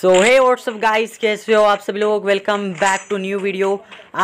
सो है WhatsApp guys कैसे हो आप सभी लोग welcome back to new video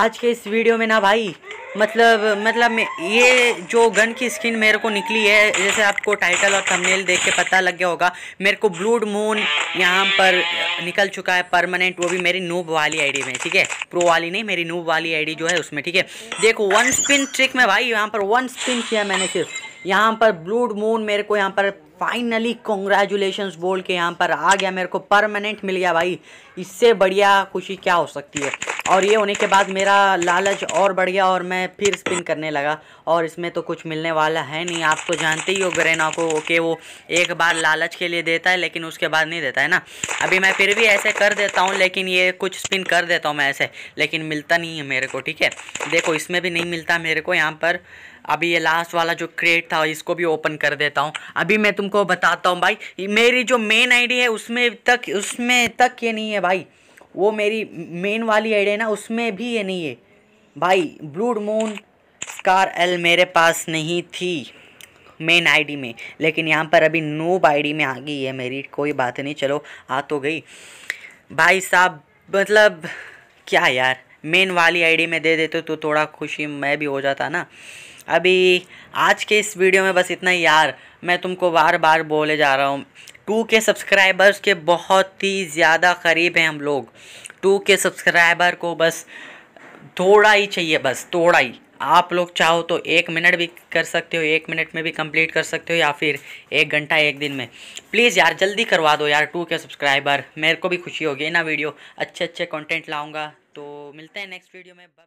आज के इस वीडियो में ना भाई मतलब मतलब ये जो गन की स्किन मेरे को निकली है जैसे आपको टाइटल और थंबनेल देख के पता लग गया होगा मेरे को ब्लूड मून यहाँ पर निकल चुका है परमानेंट वो भी मेरी नूब वाली आईडी में ठीक है प्रो वाली नहीं मेरी नूब वाली आईडी जो है उसमें ठीक है देखो वन स्पिन ट्रिक में भाई यहाँ पर वन स्पिन किया मैंने सिर्फ यहाँ पर ब्लूड मून मेरे को यहाँ पर फाइनली कॉन्ग्रेचुलेशन बोल के यहाँ पर आ गया मेरे को परमानेंट मिल गया भाई इससे बढ़िया खुशी क्या हो सकती है और ये होने के बाद मेरा लालच और बढ़ गया और मैं फिर स्पिन करने लगा और इसमें तो कुछ मिलने वाला है नहीं आप तो जानते ही हो ग्रेना को ओके वो एक बार लालच के लिए देता है लेकिन उसके बाद नहीं देता है ना अभी मैं फिर भी ऐसे कर देता हूँ लेकिन ये कुछ स्पिन कर देता हूँ मैं ऐसे लेकिन मिलता नहीं है मेरे को ठीक है देखो इसमें भी नहीं मिलता मेरे को यहाँ पर अभी ये लास्ट वाला जो क्रेट था इसको भी ओपन कर देता हूँ अभी मैं तुम तुमको बताता हूँ भाई मेरी जो मेन आईडी है उसमें तक उसमें तक ये नहीं है भाई वो मेरी मेन वाली आईडी है ना उसमें भी ये नहीं है भाई ब्लूड मून स्कार एल मेरे पास नहीं थी मेन आईडी में लेकिन यहाँ पर अभी नूब आईडी में आ गई है मेरी कोई बात नहीं चलो आ तो गई भाई साहब मतलब क्या यार मेन वाली आईडी में दे देते तो थोड़ा खुशी मैं भी हो जाता ना अभी आज के इस वीडियो में बस इतना यार मैं तुमको बार बार बोले जा रहा हूँ टू के सब्सक्राइबर्स के बहुत ही ज़्यादा करीब हैं हम लोग टू के सब्सक्राइबर को बस थोड़ा ही चाहिए बस थोड़ा ही आप लोग चाहो तो एक मिनट भी कर सकते हो एक मिनट में भी कंप्लीट कर सकते हो या फिर एक घंटा एक दिन में प्लीज़ यार जल्दी करवा दो यार टू के सब्सक्राइबर मेरे को भी खुशी होगी ना वीडियो अच्छे अच्छे कंटेंट लाऊंगा तो मिलते हैं नेक्स्ट वीडियो में